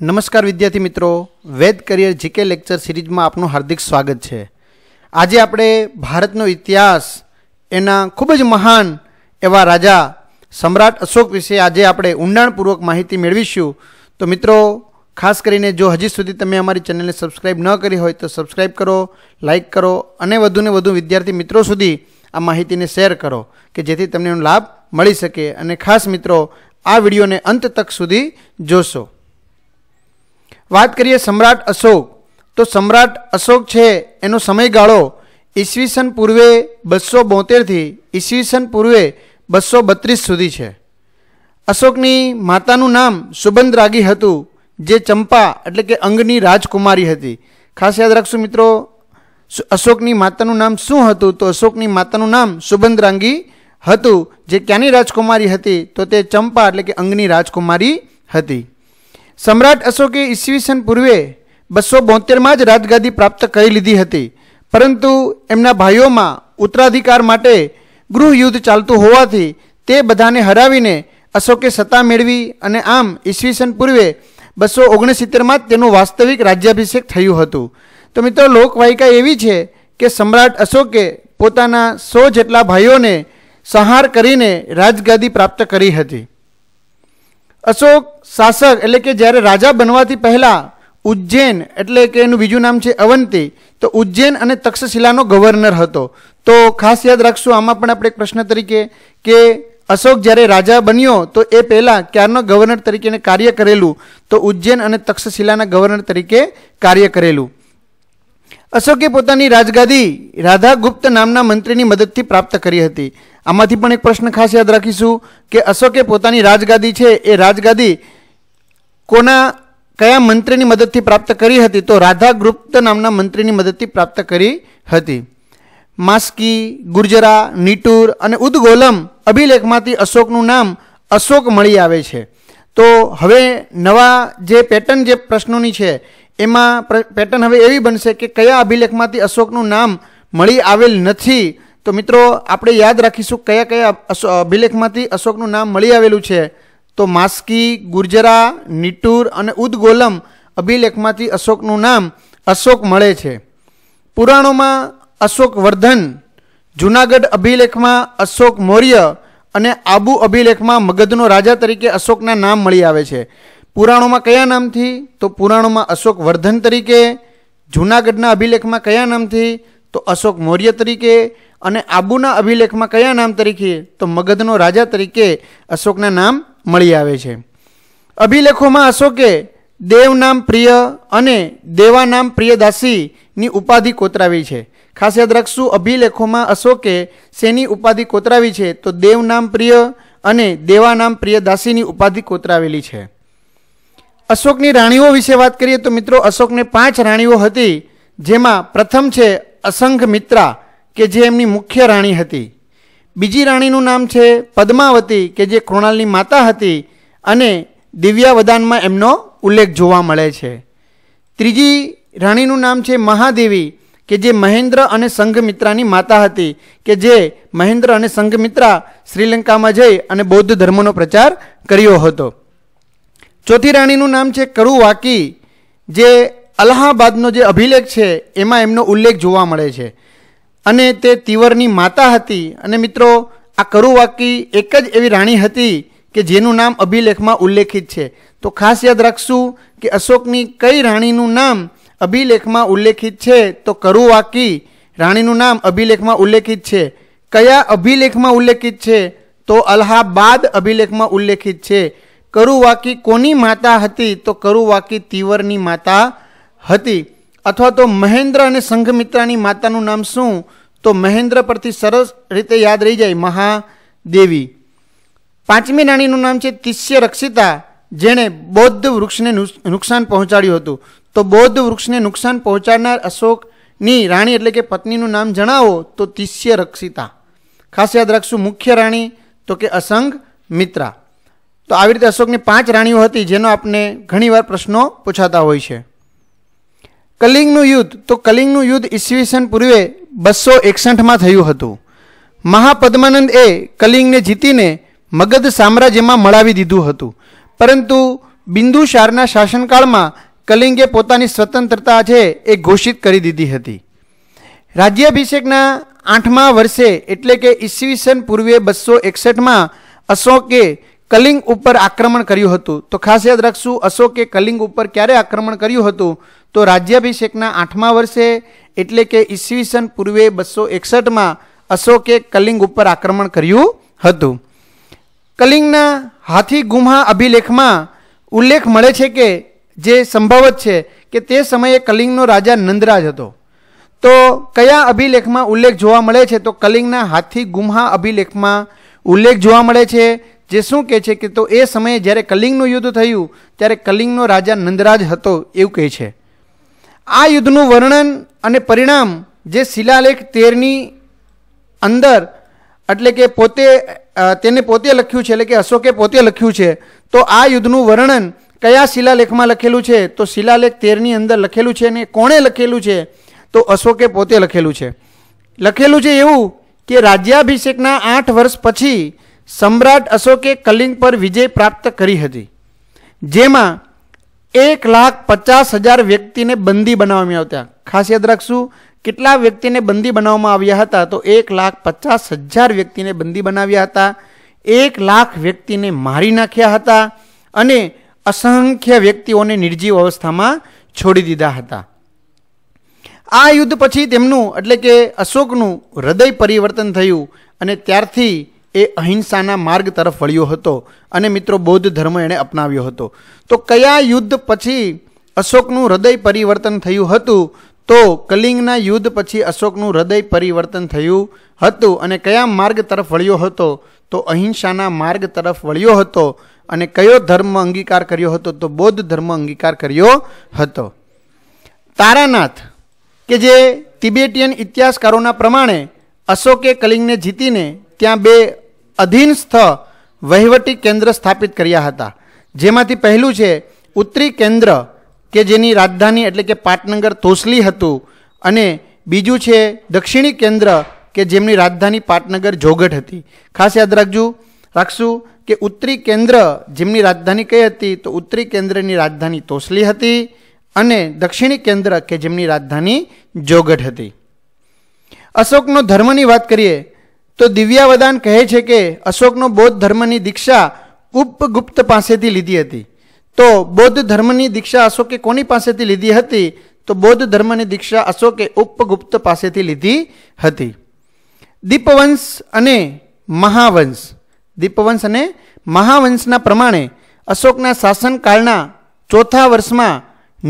નમસ્કાર વિદ્યાર્થી મિત્રો વેદ કરિયર જીકે લેક્ચર સિરીઝમાં આપનું હાર્દિક સ્વાગત છે આજે આપણે ભારતનો ઇતિહાસ એના ખૂબ જ મહાન એવા રાજા સમ્રાટ અશોક વિશે આજે આપણે ઊંડાણપૂર્વક માહિતી મેળવીશું તો મિત્રો ખાસ કરીને જો હજી સુધી તમે અમારી ચેનલને સબસ્ક્રાઈબ ન કરી હોય તો સબસ્ક્રાઈબ કરો લાઇક કરો અને વધુને વધુ વિદ્યાર્થી મિત્રો સુધી આ માહિતીને શેર કરો કે જેથી તમને એનો લાભ મળી શકે અને ખાસ મિત્રો આ વિડીયોને અંત તક સુધી જોશો વાત કરીએ સમ્રાટ અશોક તો સમ્રાટ અશોક છે એનો સમયગાળો ઈસવીસન પૂર્વે બસો બોતેરથી ઈસવીસન પૂર્વે બસો બત્રીસ સુધી છે અશોકની માતાનું નામ સુબંધરાગી હતું જે ચંપા એટલે કે અંગની રાજકુમારી હતી ખાસ યાદ રાખશું મિત્રો અશોકની માતાનું નામ શું હતું તો અશોકની માતાનું નામ સુબંધરાંગી હતું જે ક્યાંની રાજકુમારી હતી તો તે ચંપા એટલે કે અંગની રાજકુમારી હતી સમ્રાટ અશોકે ઈસવીસન પૂર્વે બસો બોતેરમાં જ રાજગાદી પ્રાપ્ત કરી લીધી હતી પરંતુ એમના ભાઈઓમાં ઉત્તરાધિકાર માટે ગૃહયુદ્ધ ચાલતું હોવાથી તે બધાને હરાવીને અશોકે સત્તા મેળવી અને આમ ઈસવીસન પૂર્વે બસો ઓગણસિત્તેરમાં જ તેનું વાસ્તવિક રાજ્યાભિષેક થયું હતું તો મિત્રો લોકવાયિકા એવી છે કે સમ્રાટ અશોકે પોતાના સો જેટલા ભાઈઓને સંહાર કરીને રાજગાદી પ્રાપ્ત કરી હતી અશોક શાસક એટલે કે જ્યારે રાજા બનવાથી પહેલાં ઉજ્જૈન એટલે કે એનું બીજું નામ છે અવંતી તો ઉજ્જૈન અને તક્ષશિલાનો ગવર્નર હતો તો ખાસ યાદ રાખશું આમાં પણ આપણે એક પ્રશ્ન તરીકે કે અશોક જ્યારે રાજા બન્યો તો એ પહેલાં ક્યારનો ગવર્નર તરીકે કાર્ય કરેલું તો ઉજ્જૈન અને તક્ષશિલાના ગવર્નર તરીકે કાર્ય કરેલું અશોકે પોતાની રાજગાદી રાધા ગુપ્ત નામના મંત્રીની મદદથી પ્રાપ્ત કરી હતી આમાંથી પણ એક પ્રશ્ન ખાસ યાદ રાખીશું કે અશોકે પોતાની રાજગાદી છે એ રાજગાદી કોના કયા મંત્રીની મદદથી પ્રાપ્ત કરી હતી તો રાધા ગુપ્ત નામના મંત્રીની મદદથી પ્રાપ્ત કરી હતી માસ્કી ગુર્જરા નીટુર અને ઉદગોલમ અભિલેખમાંથી અશોકનું નામ અશોક મળી આવે છે તો હવે નવા જે પેટર્ન જે પ્રશ્નોની છે એમાં પેટર્ન હવે એવી બનશે કે કયા અભિલેખમાંથી અશોકનું નામ મળી આવેલ નથી તો મિત્રો આપણે યાદ રાખીશું કયા કયા અભિલેખમાંથી અશોકનું નામ મળી આવેલું છે તો માસ્કી ગુર્જરા નિટુર અને ઉદગોલમ અભિલેખમાંથી અશોકનું નામ અશોક મળે છે પુરાણોમાં અશોક વર્ધન જૂનાગઢ અભિલેખમાં અશોક મૌર્ય અને આબુ અભિલેખમાં મગધનો રાજા તરીકે અશોકના નામ મળી આવે છે પુરાણોમાં કયા નામથી તો પુરાણોમાં અશોક વર્ધન તરીકે જૂનાગઢના અભિલેખમાં કયા નામથી તો અશોક મૌર્ય તરીકે અને આબુના અભિલેખમાં કયા નામ તરીકે તો મગધનો રાજા તરીકે અશોકના નામ મળી આવે છે અભિલેખોમાં અશોકે દેવનામ પ્રિય અને દેવાનામ પ્રિયદાસીની ઉપાધિ કોતરાવી છે ખાસ યાદ રાખશું અભિલેખોમાં અશોકે શેની ઉપાધિ કોતરાવી છે તો દેવનામ પ્રિય અને દેવાનામ પ્રિયદાસીની ઉપાધિ કોતરાવેલી છે અશોકની રાણીઓ વિશે વાત કરીએ તો મિત્રો અશોકને પાંચ રાણીઓ હતી જેમાં પ્રથમ છે અસંઘ મિત્રા કે જે એમની મુખ્ય રાણી હતી બીજી રાણીનું નામ છે પદ્માવતી કે જે કૃણાલની માતા હતી અને દિવ્યાવદાનમાં એમનો ઉલ્લેખ જોવા મળે છે ત્રીજી રાણીનું નામ છે મહાદેવી કે જે મહેન્દ્ર અને સંઘમિત્રાની માતા હતી કે જે મહેન્દ્ર અને સંઘમિત્રા શ્રીલંકામાં જઈ અને બૌદ્ધ ધર્મનો પ્રચાર કર્યો હતો ચોથી રાણીનું નામ છે કરુવાકી જે અલ્હાબાદનો જે અભિલેખ છે એમાં એમનો ઉલ્લેખ જોવા મળે છે અને તે તિવરની માતા હતી અને મિત્રો આ કરુવાકી એક જ એવી રાણી હતી કે જેનું નામ અભિલેખમાં ઉલ્લેખિત છે તો ખાસ યાદ રાખશું કે અશોકની કઈ રાણીનું નામ અભિલેખમાં ઉલ્લેખિત છે તો કરુવાકી રાણીનું નામ અભિલેખમાં ઉલ્લેખિત છે કયા અભિલેખમાં ઉલ્લેખિત છે તો અલ્હાબાદ અભિલેખમાં ઉલ્લેખિત છે કરુવાકી કોની માતા હતી તો કરુવાકી તિવરની માતા હતી અથવા તો મહેન્દ્ર અને સંઘમિત્રાની માતાનું નામ શું તો મહેન્દ્ર પરથી સરસ રીતે યાદ રહી જાય મહાદેવી પાંચમી રાણીનું નામ છે તિષ્ય રક્ષિતા જેણે બૌદ્ધ વૃક્ષને નુકસાન પહોંચાડ્યું હતું તો બૌદ્ધ વૃક્ષને નુકસાન પહોંચાડનાર અશોકની રાણી એટલે કે પત્નીનું નામ જણાવો તો તિષ્ય રક્ષિતા ખાસ યાદ રાખશું મુખ્ય રાણી તો કે અસંઘ મિત્રા તો આવી રીતે અશોકની પાંચ રાણીઓ હતી જેનો આપણે ઘણીવાર પ્રશ્નો પૂછાતા હોય છે કલિંગનું યુદ્ધ તો કલિંગનું યુદ્ધ ઈસવીસન પૂર્વે બસો એકસઠમાં થયું હતું મહાપદ્માનંદ એ કલિંગને જીતીને મગધ સામ્રાજ્યમાં મળાવી દીધું હતું પરંતુ બિંદુસારના શાસનકાળમાં કલિંગે પોતાની સ્વતંત્રતા છે એ ઘોષિત કરી દીધી હતી રાજ્યાભિષેકના આઠમા વર્ષે એટલે કે ઈસવીસન પૂર્વે બસો એકસઠમાં અશોકે કલિંગ ઉપર આક્રમણ કર્યું હતું તો ખાસ યાદ રાખશું અશોકે કલિંગ ઉપર ક્યારે આક્રમણ કર્યું હતું તો રાજ્યાભિષેકના આઠમા વર્ષે એટલે કે ઈસવીસન પૂર્વે બસો એકસઠમાં અશોકે કલિંગ ઉપર આક્રમણ કર્યું હતું કલિંગના હાથી ગુમા અભિલેખમાં ઉલ્લેખ મળે છે કે જે સંભવત છે કે તે સમયે કલિંગનો રાજા નંદરાજ હતો તો કયા અભિલેખમાં ઉલ્લેખ જોવા મળે છે તો કલિંગના હાથી ગુમા અભિલેખમાં ઉલ્લેખ જોવા મળે છે જે શું કહે છે કે તો એ સમયે જ્યારે કલિંગનું યુદ્ધ થયું ત્યારે કલિંગનો રાજા નંદરાજ હતો એવું કહે છે આ યુદ્ધનું વર્ણન અને પરિણામ જે શિલાલેખ તેરની અંદર એટલે કે પોતે તેને પોતે લખ્યું છે એટલે કે અશોકે પોતે લખ્યું છે તો આ યુદ્ધનું વર્ણન કયા શિલાલેખમાં લખેલું છે તો શિલાલેખ તેરની અંદર લખેલું છે અને કોણે લખેલું છે તો અશોકે પોતે લખેલું છે લખેલું છે એવું કે રાજ્યાભિષેકના આઠ વર્ષ પછી સમ્રાટ અશોકે કલિંગ પર વિજય પ્રાપ્ત કરી હતી જેમાં એક લાખ પચાસ હજાર વ્યક્તિને બંદી બનાવવામાં આવતા ખાસ યાદ રાખશું કેટલા વ્યક્તિને બંદી બનાવવામાં આવ્યા હતા તો એક લાખ પચાસ હજાર વ્યક્તિને બંદી બનાવ્યા હતા એક લાખ વ્યક્તિને મારી નાખ્યા હતા અને અસંખ્ય વ્યક્તિઓને નિર્જીવ અવસ્થામાં છોડી દીધા હતા આ યુદ્ધ પછી તેમનું એટલે કે અશોકનું હૃદય પરિવર્તન થયું અને ત્યારથી એ અહિંસાના માર્ગ તરફ વળ્યો હતો અને મિત્રો બૌદ્ધ ધર્મ એણે અપનાવ્યો હતો તો કયા યુદ્ધ પછી અશોકનું હૃદય પરિવર્તન થયું હતું તો કલિંગના યુદ્ધ પછી અશોકનું હૃદય પરિવર્તન થયું હતું અને કયા માર્ગ તરફ વળ્યો હતો તો અહિંસાના માર્ગ તરફ વળ્યો હતો અને કયો ધર્મ અંગીકાર કર્યો હતો તો બૌદ્ધ ધર્મ અંગીકાર કર્યો હતો તારાનાથ કે જે તિબેટીયન ઇતિહાસકારોના પ્રમાણે અશોકે કલિંગને જીતીને ત્યાં બે અધીનસ્થ વહીવટી કેન્દ્ર સ્થાપિત કર્યા હતા જેમાંથી પહેલું છે ઉત્તરી કેન્દ્ર કે જેની રાજધાની એટલે કે પાટનગર તોસલી હતું અને બીજું છે દક્ષિણી કેન્દ્ર કે જેમની રાજધાની પાટનગર જોગટ હતી ખાસ યાદ રાખજો રાખશું કે ઉત્તરી કેન્દ્ર જેમની રાજધાની કઈ હતી તો ઉત્તરી કેન્દ્રની રાજધાની તોસલી હતી અને દક્ષિણી કેન્દ્ર કે જેમની રાજધાની જોગટ હતી અશોકનો ધર્મની વાત કરીએ તો દિવ્યાવદાન કહે છે કે અશોકનો બૌદ્ધ ધર્મની દીક્ષા ઉપગુપ્ત પાસેથી લીધી હતી તો બૌદ્ધ ધર્મની દીક્ષા અશોકે કોની પાસેથી લીધી હતી તો બૌદ્ધ ધર્મની દીક્ષા અશોકે ઉપગુપ્ત પાસેથી લીધી હતી દીપવંશ અને મહાવંશ દીપવંશ અને મહાવંશના પ્રમાણે અશોકના શાસનકાળના ચોથા વર્ષમાં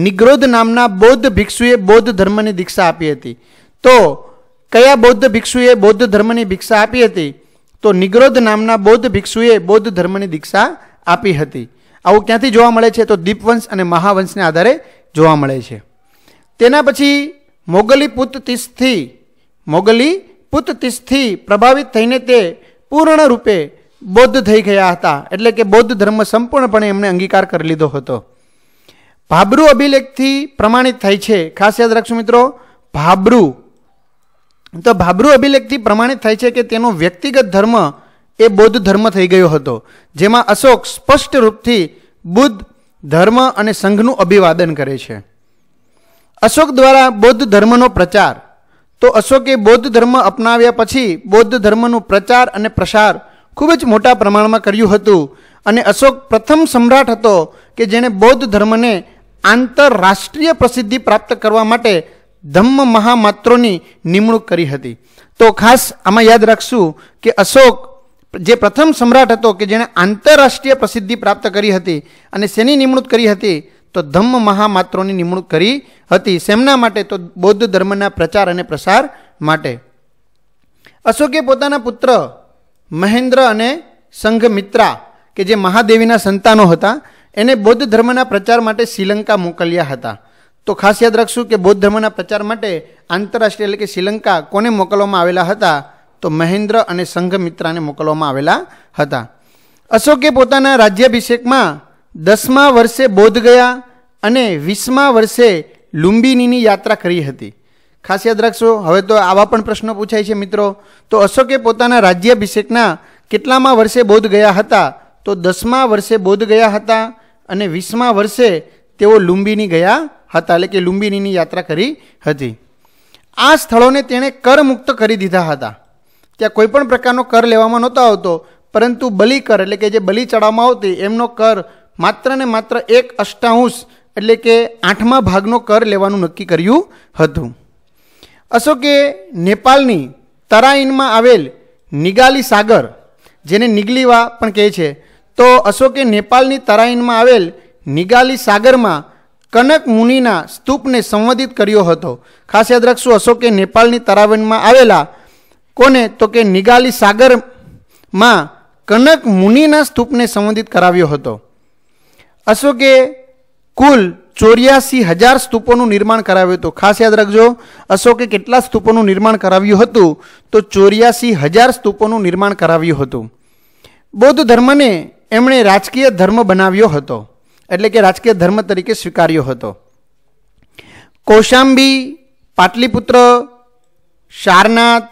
નિગ્રોધ નામના બૌદ્ધ ભિક્ષુએ બૌદ્ધ ધર્મની દીક્ષા આપી હતી તો કયા બૌદ્ધ ભિક્ષુએ બૌદ્ધ ધર્મની ભિક્ષા આપી હતી તો નિગ્રોધ નામના બૌદ્ધ ભિક્ષુએ બૌદ્ધ ધર્મની દીક્ષા આપી હતી આવું ક્યાંથી જોવા મળે છે તો દીપવંશ અને મહાવંશને આધારે જોવા મળે છે તેના પછી મોગલીપુત તિસ્થિ મોગલી તિસ્થિ પ્રભાવિત થઈને તે પૂર્ણ રૂપે બૌદ્ધ થઈ ગયા હતા એટલે કે બૌદ્ધ ધર્મ સંપૂર્ણપણે એમણે અંગીકાર કરી લીધો હતો ભાબરૂ અભિલેખથી પ્રમાણિત થાય છે ખાસ યાદ રાખશો મિત્રો ભાબરૂ તો ભાબરૂ અભિલેખથી પ્રમાણિત થાય છે કે તેનો વ્યક્તિગત ધર્મ એ બૌદ્ધ ધર્મ થઈ ગયો હતો જેમાં અશોક સ્પષ્ટ રૂપથી બુદ્ધ ધર્મ અને સંઘનું અભિવાદન કરે છે અશોક દ્વારા બૌદ્ધ ધર્મનો પ્રચાર તો અશોકે બૌદ્ધ ધર્મ અપનાવ્યા પછી બૌદ્ધ ધર્મનો પ્રચાર અને પ્રસાર ખૂબ જ મોટા પ્રમાણમાં કર્યું હતું અને અશોક પ્રથમ સમ્રાટ હતો કે જેણે બૌદ્ધ ધર્મને આંતરરાષ્ટ્રીય પ્રસિદ્ધિ પ્રાપ્ત કરવા માટે ધમ્મ મહામાત્રોની નિમણૂક કરી હતી તો ખાસ આમાં યાદ રાખશું કે અશોક જે પ્રથમ સમ્રાટ હતો કે જેણે આંતરરાષ્ટ્રીય પ્રસિદ્ધિ પ્રાપ્ત કરી હતી અને શેની નિમણૂક કરી હતી તો ધમ્મ મહામાત્રોની નિમણૂક કરી હતી શેમના માટે તો બૌદ્ધ ધર્મના પ્રચાર અને પ્રસાર માટે અશોકે પોતાના પુત્ર મહેન્દ્ર અને સંઘમિત્રા કે જે મહાદેવીના સંતાનો હતા એને બૌદ્ધ ધર્મના પ્રચાર માટે શ્રીલંકા મોકલ્યા હતા તો ખાસ યાદ રાખશું કે બૌદ્ધ ધર્મના પ્રચાર માટે આંતરરાષ્ટ્રીય એટલે કે શ્રીલંકા કોને મોકલવામાં આવેલા હતા તો મહેન્દ્ર અને સંઘમિત્રાને મોકલવામાં આવેલા હતા અશોકે પોતાના રાજ્યાભિષેકમાં દસમા વર્ષે બોધ ગયા અને વીસમા વર્ષે લુંબિનીની યાત્રા કરી હતી ખાસ યાદ રાખશો હવે તો આવા પણ પ્રશ્નો પૂછાય છે મિત્રો તો અશોકે પોતાના રાજ્યાભિષેકના કેટલામાં વર્ષે બોધ ગયા હતા તો દસમા વર્ષે બોધ ગયા હતા અને વીસમા વર્ષે તેઓ લુંબિની ગયા હતા એટલે કે લુંબિનીની યાત્રા કરી હતી આ સ્થળોને તેણે કરમુક્ત કરી દીધા હતા ત્યાં કોઈપણ પ્રકારનો કર લેવામાં નહોતો આવતો પરંતુ બલિ કર એટલે કે જે બલિ ચડાવવામાં આવતી એમનો કર માત્ર ને માત્ર એક અષ્ટાંશ એટલે કે આઠમા ભાગનો કર લેવાનું નક્કી કર્યું હતું અશોકે નેપાળની તરાઈનમાં આવેલ નિગાલી સાગર જેને નિગલીવા પણ કહે છે તો અશોકે નેપાળની તરાઈનમાં આવેલ નિગાલી સાગરમાં કનક મુનિના સ્તૂપને સંવદિત કર્યો હતો ખાસ યાદ રાખશું અશોકે નેપાળની તરાવનમાં આવેલા કોને તો કે નિગાલી સાગરમાં કનક મુનિના સ્તૂપને સંવદિત કરાવ્યો હતો અશોકે કુલ ચોર્યાસી હજાર સ્તૂપોનું નિર્માણ કરાવ્યું હતું ખાસ યાદ રાખજો અશોકે કેટલા સ્તૂપોનું નિર્માણ કરાવ્યું હતું તો ચોર્યાસી હજાર સ્તૂપોનું નિર્માણ કરાવ્યું હતું બૌદ્ધ ધર્મને એમણે રાજકીય ધર્મ બનાવ્યો હતો એટલે કે રાજકીય ધર્મ તરીકે સ્વીકાર્યો હતો કૌશાંબી પાટલીપુત્ર સારનાથ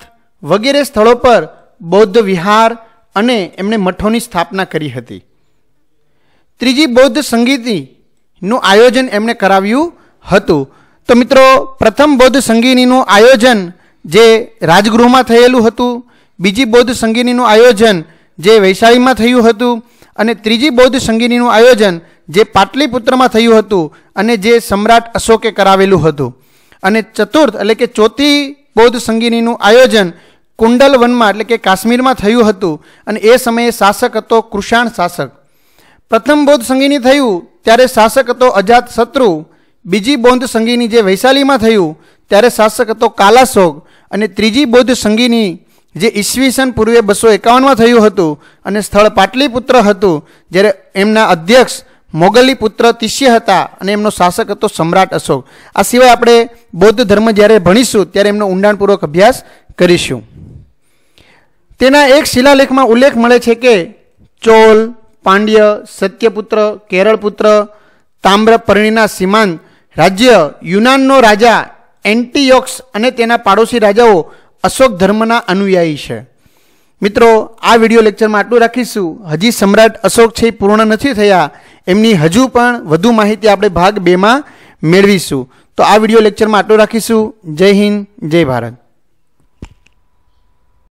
વગેરે સ્થળો પર બૌદ્ધ વિહાર અને એમણે મઠોની સ્થાપના કરી હતી ત્રીજી બૌદ્ધ સંગીતિનું આયોજન એમણે કરાવ્યું હતું તો મિત્રો પ્રથમ બૌદ્ધ સંગીતિનું આયોજન જે રાજગૃહમાં થયેલું હતું બીજી બૌદ્ધ સંગીતિનું આયોજન જે વૈશાળીમાં થયું હતું અને ત્રીજી બૌદ્ધ સંગીતિનું આયોજન જે પાટલીપુત્રમાં થયું હતું અને જે સમ્રાટ અશોકે કરાવેલું હતું અને ચતુર્થ એટલે કે ચોથી બૌદ્ધ સંગીનીનું આયોજન કુંડલ વનમાં એટલે કે કાશ્મીરમાં થયું હતું અને એ સમયે શાસક હતો કૃષાણ શાસક પ્રથમ બૌદ્ધ સંગીની થયું ત્યારે શાસક હતો અજાત શત્રુ બીજી બૌદ્ધ સંગીની જે વૈશાલીમાં થયું ત્યારે શાસક હતો કાલાશોક અને ત્રીજી બૌદ્ધ સંગીની જે ઈસવીસન પૂર્વે બસો એકાવનમાં થયું હતું અને સ્થળ પાટલીપુત્ર હતું જ્યારે એમના અધ્યક્ષ મોગલી પુત્ર તિષ્ય હતા અને એમનો શાસક હતો સમ્રાટ અશોક આ સિવાય આપણે બૌદ્ધ ધર્મ જ્યારે ભણીશું ત્યારે એમનો ઊંડાણપૂર્વક અભ્યાસ કરીશું તેના એક શિલાલેખમાં ઉલ્લેખ મળે છે કે ચોલ પાંડ્ય સત્યપુત્ર કેરળપુત્ર તામ્રપર્ણીના સીમાંત રાજ્ય યુનાનનો રાજા એન્ટીયોક્સ અને તેના પાડોશી રાજાઓ અશોક ધર્મના અનુયાયી છે મિત્રો આ વિડીયો લેક્ચરમાં આટલું રાખીશું હજી સમ્રાટ અશોક છે પૂર્ણ નથી થયા એમની હજુ પણ વધુ માહિતી આપણે ભાગ બેમાં મેળવીશું તો આ વિડીયો લેક્ચરમાં આટલું રાખીશું જય હિન્દ જય ભારત